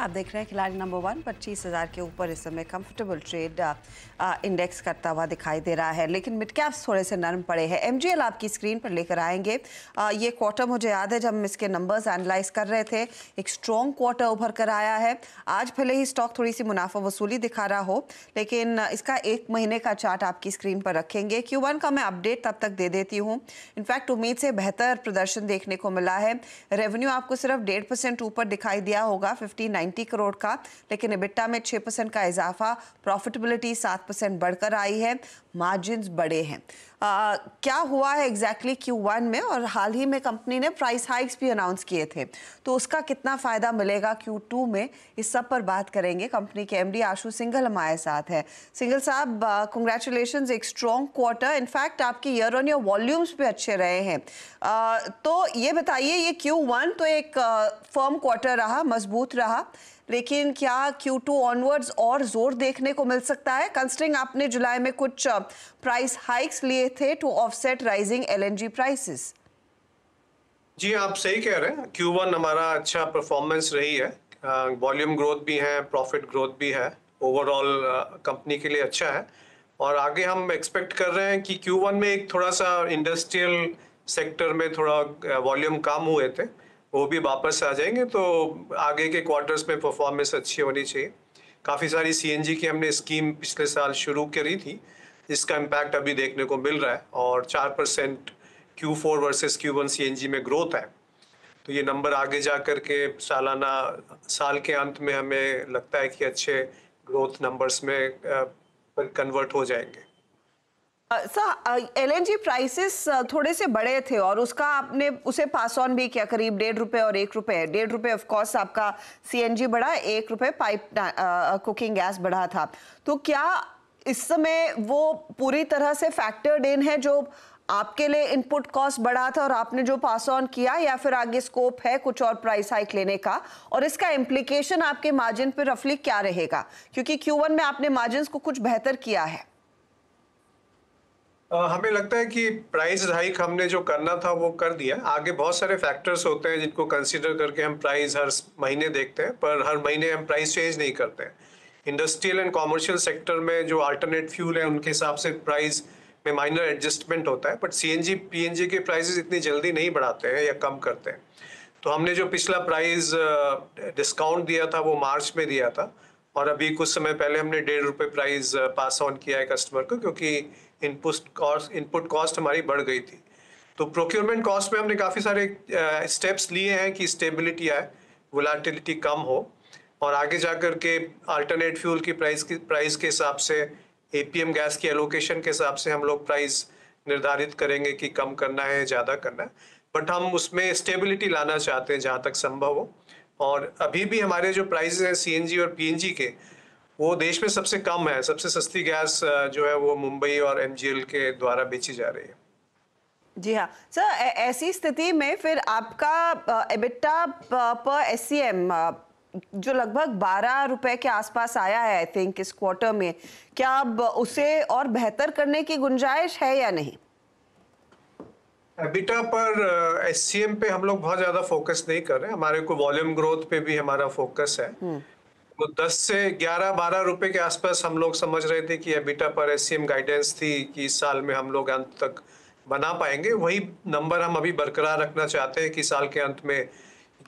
आप देख रहे हैं खिलाड़ी नंबर वन पच्चीस हज़ार के ऊपर इस समय कंफर्टेबल ट्रेड इंडेक्स करता हुआ दिखाई दे रहा है लेकिन मिड कैप्स थोड़े से नरम पड़े हैं एम आपकी स्क्रीन पर लेकर आएंगे आ, ये क्वार्टर मुझे याद है जब हम इसके नंबर्स एनालाइज कर रहे थे एक स्ट्रॉन्ग क्वार्टर उभर कर आया है आज भले ही स्टॉक थोड़ी सी मुनाफा वसूली दिखा रहा हो लेकिन इसका एक महीने का चार्ट आपकी स्क्रीन पर रखेंगे क्यू का मैं अपडेट तब तक दे देती हूँ इनफैक्ट उम्मीद से बेहतर प्रदर्शन देखने को मिला है रेवेन्यू आपको सिर्फ डेढ़ परसेंट ऊपर दिखाई दिया होगा फिफ्टी नाइन नाइन्टी करोड़ का लेकिन इबिट्टा में छः परसेंट का इजाफा प्रॉफिटेबिलिटी सात परसेंट बढ़कर आई है मार्जिन बड़े हैं आ, क्या हुआ है एग्जैक्टली क्यू वन में और हाल ही में कंपनी ने प्राइस हाइक्स भी अनाउंस किए थे तो उसका कितना फ़ायदा मिलेगा क्यू टू में इस सब पर बात करेंगे कंपनी के एमडी आशु सिंघल हमारे साथ है सिंघल साहब कंग्रेचुलेशन एक स्ट्रॉन्ग क्वार्टर इनफैक्ट आपके ईयर ऑन ईयर वॉल्यूम्स भी अच्छे रहे हैं आ, तो ये बताइए ये क्यू वन तो एक फर्म क्वार्टर रहा मजबूत रहा लेकिन क्या Q2 ऑनवर्ड्स और जोर देखने को मिल सकता है कंस्टरिंग आपने जुलाई में कुछ प्राइस हाइक्स लिए थे to offset rising LNG prices जी आप सही कह रहे हैं Q1 हमारा अच्छा परफॉर्मेंस रही है वॉल्यूम ग्रोथ भी है प्रॉफिट ग्रोथ भी है ओवरऑल कंपनी के लिए अच्छा है और आगे हम एक्सपेक्ट कर रहे हैं कि Q1 में एक थोड़ा सा इंडस्ट्रियल सेक्टर में थोड़ा वॉल्यूम कम हुए थे uh, वो भी वापस आ जाएंगे तो आगे के क्वार्टर्स में परफॉर्मेंस अच्छी होनी चाहिए काफ़ी सारी सीएनजी की हमने स्कीम पिछले साल शुरू करी थी जिसका इम्पैक्ट अभी देखने को मिल रहा है और चार percent Q four versus Q one सी में ग्रोथ है तो ये नंबर आगे जा कर के सालाना साल के अंत में हमें लगता है कि अच्छे ग्रोथ नंबर्स में कन्वर्ट हो जाएंगे सर एलएनजी प्राइसेस थोड़े से बड़े थे और उसका आपने उसे पास ऑन भी किया करीब डेढ़ रुपए और एक रुपए डेढ़ रुपए ऑफकोर्स आपका सीएनजी बढ़ा एक रुपए पाइप कुकिंग गैस बढ़ा था तो क्या इस समय वो पूरी तरह से फैक्टर्ड इन है जो आपके लिए इनपुट कॉस्ट बढ़ा था और आपने जो पास ऑन किया या फिर आगे स्कोप है कुछ और प्राइस हाइक लेने का और इसका इम्प्लीकेशन आपके मार्जिन पर रफली क्या रहेगा क्योंकि क्यू में आपने मार्जिन को कुछ बेहतर किया है हमें लगता है कि प्राइस हाइक हमने जो करना था वो कर दिया आगे बहुत सारे फैक्टर्स होते हैं जिनको कंसीडर करके हम प्राइस हर महीने देखते हैं पर हर महीने हम प्राइस चेंज नहीं करते हैं इंडस्ट्रियल एंड कॉमर्शियल सेक्टर में जो अल्टरनेट फ्यूल है उनके हिसाब से प्राइस में माइनर एडजस्टमेंट होता है but C N G P N G के प्राइजेज इतनी जल्दी नहीं बढ़ाते हैं या कम करते हैं तो हमने जो पिछला प्राइस डिस्काउंट दिया था वो मार्च में दिया था और अभी कुछ समय पहले हमने डेढ़ रुपये प्राइस पास ऑन किया है कस्टमर को क्योंकि इनपुट कॉस्ट इनपुट कॉस्ट हमारी बढ़ गई थी तो प्रोक्योरमेंट कॉस्ट में हमने काफ़ी सारे स्टेप्स uh, लिए हैं कि स्टेबिलिटी आए वोलाटिलिटी कम हो और आगे जा कर के अल्टरनेट फ्यूल की प्राइस की प्राइस के हिसाब से एपीएम गैस की एलोकेशन के हिसाब से हम लोग प्राइस निर्धारित करेंगे कि कम करना है ज़्यादा करना है बट हम उसमें स्टेबिलिटी लाना चाहते हैं जहाँ तक संभव हो और अभी भी हमारे जो प्राइस हैं सी और पी के वो देश में सबसे कम है सबसे सस्ती गैस जो है वो मुंबई और एम के द्वारा बेची जा रही है जी हाँ सर ऐसी स्थिति में फिर आपका एबिटा पर एस जो लगभग बारह रुपए के आसपास आया है आई थिंक इस क्वार्टर में क्या अब उसे और बेहतर करने की गुंजाइश है या नहीं एबिटा पर एस uh, पे हम लोग बहुत ज़्यादा फोकस नहीं कर रहे हमारे को वॉल्यूम ग्रोथ पे भी हमारा फोकस है हम्म। तो 10 से 11 12 रुपए के आसपास हम लोग समझ रहे थे कि एबिटा पर एस गाइडेंस थी कि इस साल में हम लोग अंत तक बना पाएंगे वही नंबर हम अभी बरकरार रखना चाहते हैं कि साल के अंत में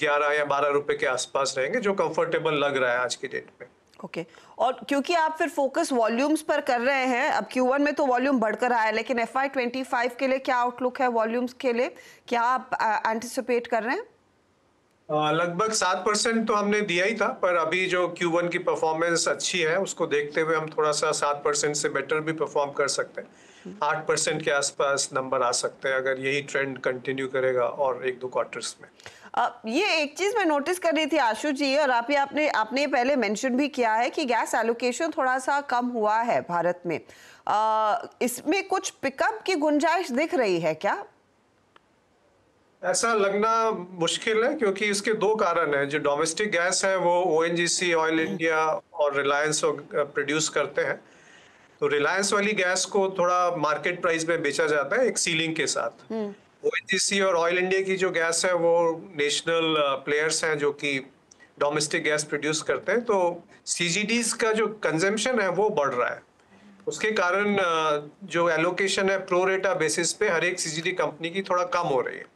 11 या 12 रुपए के आसपास रहेंगे जो कंफर्टेबल लग रहा है आज की डेट में ओके okay. और क्योंकि आप फिर फोकस वॉल्यूम्स पर कर रहे हैं अब Q1 में तो वॉल्यूम बढ़कर आया लेकिन एफ आई के लिए क्या आउटलुक है वॉल्यूम्स के लिए क्या आप एंटिसिपेट कर रहे हैं लगभग सात परसेंट तो हमने दिया ही था पर अभी जो Q1 की परफॉर्मेंस अच्छी है उसको देखते हुए हम थोड़ा सा सात परसेंट से बेटर भी परफॉर्म कर सकते हैं आठ परसेंट के आसपास नंबर आ सकते हैं अगर यही ट्रेंड कंटिन्यू करेगा और एक दो क्वार्टर्स में आ, ये एक चीज़ मैं नोटिस कर रही थी आशु जी और आप ही आपने आपने पहले मेंशन भी किया है कि गैस एलोकेशन थोड़ा सा कम हुआ है भारत में इसमें कुछ पिकअप की गुंजाइश दिख रही है क्या ऐसा लगना मुश्किल है क्योंकि इसके दो कारण हैं जो डोमेस्टिक गैस है वो ओ ऑयल इंडिया और रिलायंस प्रोड्यूस करते हैं तो रिलायंस वाली गैस को थोड़ा मार्केट प्राइस में बेचा जाता है एक सीलिंग के साथ ओ हम्म। और ऑयल इंडिया की जो गैस है वो नेशनल प्लेयर्स हैं जो कि डोमेस्टिक गैस प्रोड्यूस करते हैं तो सी का जो कंजम्पशन है वो बढ़ रहा है उसके कारण जो एलोकेशन है प्रोरेटा बेसिस पे हर एक सी कंपनी की थोड़ा कम हो रही है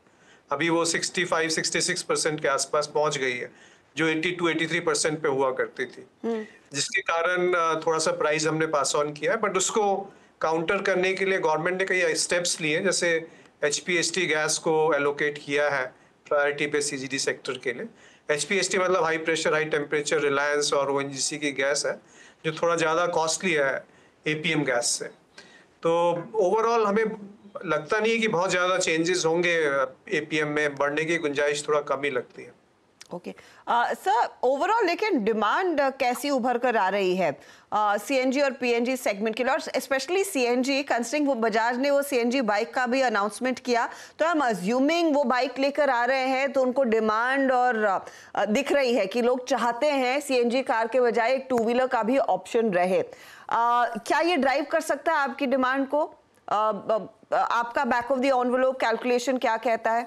अभी वो 65 66 परसेंट के आसपास पहुंच गई है जो 82 83 परसेंट पे हुआ करती थी हम्म। जिसके कारण थोड़ा सा प्राइस हमने पास ऑन किया है बट उसको काउंटर करने के लिए गवर्नमेंट ने कई स्टेप्स लिए जैसे एच गैस को एलोकेट किया है प्रायोरिटी पे सी सेक्टर के लिए एच मतलब high pressure high temperature Reliance और ओ की गैस है जो थोड़ा ज़्यादा कॉस्टली है ए गैस से तो ओवरऑल हमें लगता नहीं कि बहुत ज़्यादा चेंजेस होंगे एपीएम में बढ़ने की गुंजाइश थोड़ा कम ही लगती है ओके सर ओवरऑल लेकिन डिमांड कैसी उभर कर आ रही है सीएनजी uh, और पीएनजी सेगमेंट के लिए और स्पेशली सीएनजी कंसिडरिंग वो बजाज ने वो सीएनजी बाइक का भी अनाउंसमेंट किया तो हम अज्यूमिंग वो बाइक लेकर आ रहे हैं तो उनको डिमांड और uh, दिख रही है कि लोग चाहते हैं सीएनजी कार के बजाय एक टू व्हीलर का भी ऑप्शन रहे uh, क्या ये ड्राइव कर सकता है आपकी डिमांड को आपका बैक ऑफ द कैलकुलेशन क्या कहता है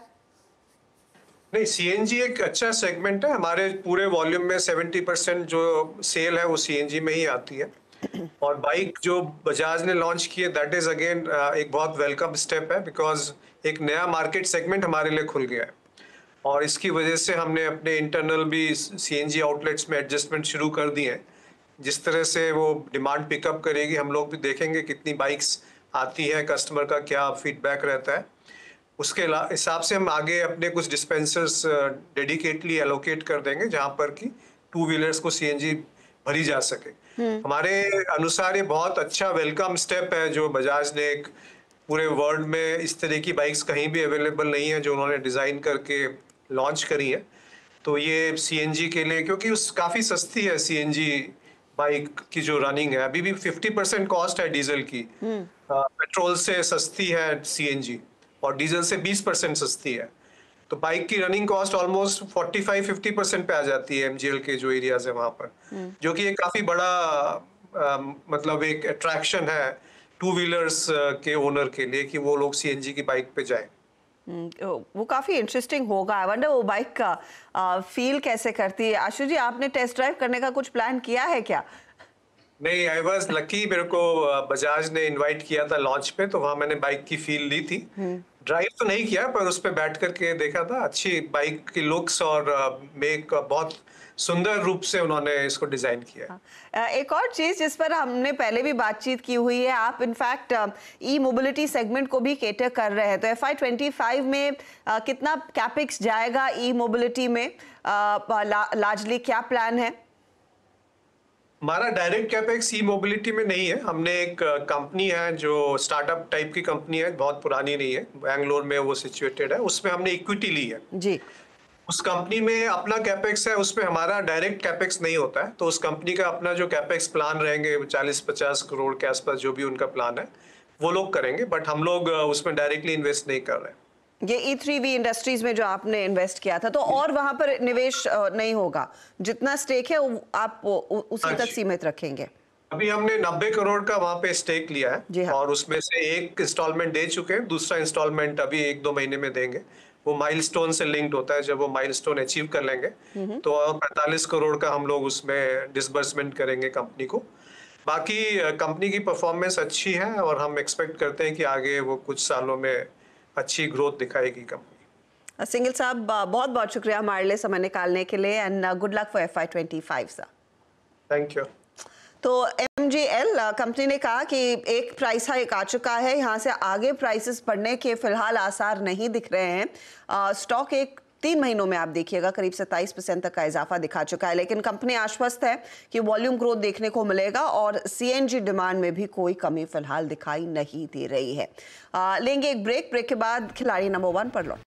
नहीं सीएनजी एक अच्छा सेगमेंट है हमारे पूरे वॉल्यूम में 70 परसेंट जो सेल है वो सीएनजी में ही आती है और बाइक जो बजाज ने लॉन्च की है दैट इज अगेन एक बहुत वेलकम स्टेप है बिकॉज एक नया मार्केट सेगमेंट हमारे लिए खुल गया है और इसकी वजह से हमने अपने इंटरनल भी सीएनजी आउटलेट्स में एडजस्टमेंट शुरू कर दिए हैं जिस तरह से वो डिमांड पिकअप करेगी हम लोग भी देखेंगे कितनी बाइक्स आती है कस्टमर का क्या फीडबैक रहता है उसके हिसाब से हम आगे अपने कुछ डिस्पेंसर्स डेडिकेटली एलोकेट कर देंगे जहाँ पर कि टू व्हीलर्स को सीएनजी भरी जा सके हम्म। हमारे अनुसार ये बहुत अच्छा वेलकम स्टेप है जो बजाज ने एक पूरे वर्ल्ड में इस तरह की बाइक्स कहीं भी अवेलेबल नहीं है जो उन्होंने डिज़ाइन करके लॉन्च करी है तो ये सी के लिए क्योंकि उस काफ़ी सस्ती है सी बाइक की जो रनिंग है अभी भी 50 परसेंट कॉस्ट है डीजल की पेट्रोल हम्म। से सस्ती है सीएनजी और डीजल से 20 परसेंट सस्ती है तो बाइक की रनिंग कॉस्ट ऑलमोस्ट 45-50 परसेंट पे आ जाती है एमजीएल के जो एरियाज है वहां पर हम्म। जो कि एक काफ़ी बड़ा आ, मतलब एक अट्रैक्शन है टू व्हीलर्स के ओनर के लिए कि वो लोग सीएनजी की बाइक पे जाएं वो काफ़ी इंटरेस्टिंग होगा आई वंडर वो बाइक का फील uh, कैसे करती है आशु जी आपने टेस्ट ड्राइव करने का कुछ प्लान किया है क्या नहीं आई वॉज लकी मेरे को बजाज ने इनवाइट किया था लॉन्च पे तो वहाँ मैंने बाइक की फील ली थी ड्राइव हम्म। तो नहीं किया पर उस पर बैठ करके देखा था अच्छी बाइक की लुक्स और मेक बहुत सुंदर रूप से उन्होंने इसको डिजाइन किया हाँ। एक और चीज जिस पर हमने पहले भी बातचीत की हुई है आप इनफैक्ट ई मोबिलिटी सेगमेंट को भी केटर कर रहे हैं तो एफ आई में कितना कैपिक्स जाएगा ई मोबिलिटी में लार्जली क्या प्लान है हमारा डायरेक्ट कैपेक्स ई मोबिलिटी में नहीं है हमने एक कंपनी है जो स्टार्टअप टाइप की कंपनी है बहुत पुरानी नहीं है बैंगलोर में वो सिचुएटेड है उसमें हमने इक्विटी ली है जी उस कंपनी में अपना कैपेक्स है उसमें हमारा डायरेक्ट कैपेक्स नहीं होता है तो उस कंपनी का अपना जो कैपेक्स प्लान रहेंगे चालीस पचास करोड़ के आसपास जो भी उनका प्लान है वो लोग करेंगे बट हम लोग उसमें डायरेक्टली इन्वेस्ट नहीं कर रहे हैं ये ई थ्री वी इंडस्ट्रीज में जो आपने इन्वेस्ट किया था तो और वहां पर निवेश नहीं होगा जितना स्टेक है आप उसी हाँ तक सीमित रखेंगे अभी हमने 90 करोड़ का वहाँ पे स्टेक लिया है हाँ। और उसमें से एक इंस्टॉलमेंट दे चुके हैं दूसरा इंस्टॉलमेंट अभी एक दो महीने में देंगे वो माइलस्टोन से लिंक्ड होता है जब वो माइलस्टोन अचीव कर लेंगे तो 45 करोड़ का हम लोग उसमें डिसबर्समेंट करेंगे कंपनी को बाकी कंपनी की परफॉर्मेंस अच्छी है और हम एक्सपेक्ट करते हैं कि आगे वो कुछ सालों में अच्छी ग्रोथ दिखाएगी कंपनी सिंगल साहब बहुत बहुत शुक्रिया हमारे लिए समय निकालने के लिए and good luck for F I twenty five sir thank you तो एम जी एल कंपनी ने कहा कि एक प्राइस हाइक आ चुका है यहाँ से आगे प्राइसेस बढ़ने के फिलहाल आसार नहीं दिख रहे हैं स्टॉक एक तीन महीनों में आप देखिएगा करीब सत्ताईस परसेंट तक का इजाफा दिखा चुका है लेकिन कंपनी आश्वस्त है कि वॉल्यूम ग्रोथ देखने को मिलेगा और सीएनजी डिमांड में भी कोई कमी फिलहाल दिखाई नहीं दे रही है आ, लेंगे एक ब्रेक ब्रेक के बाद खिलाड़ी नंबर वन पर लौट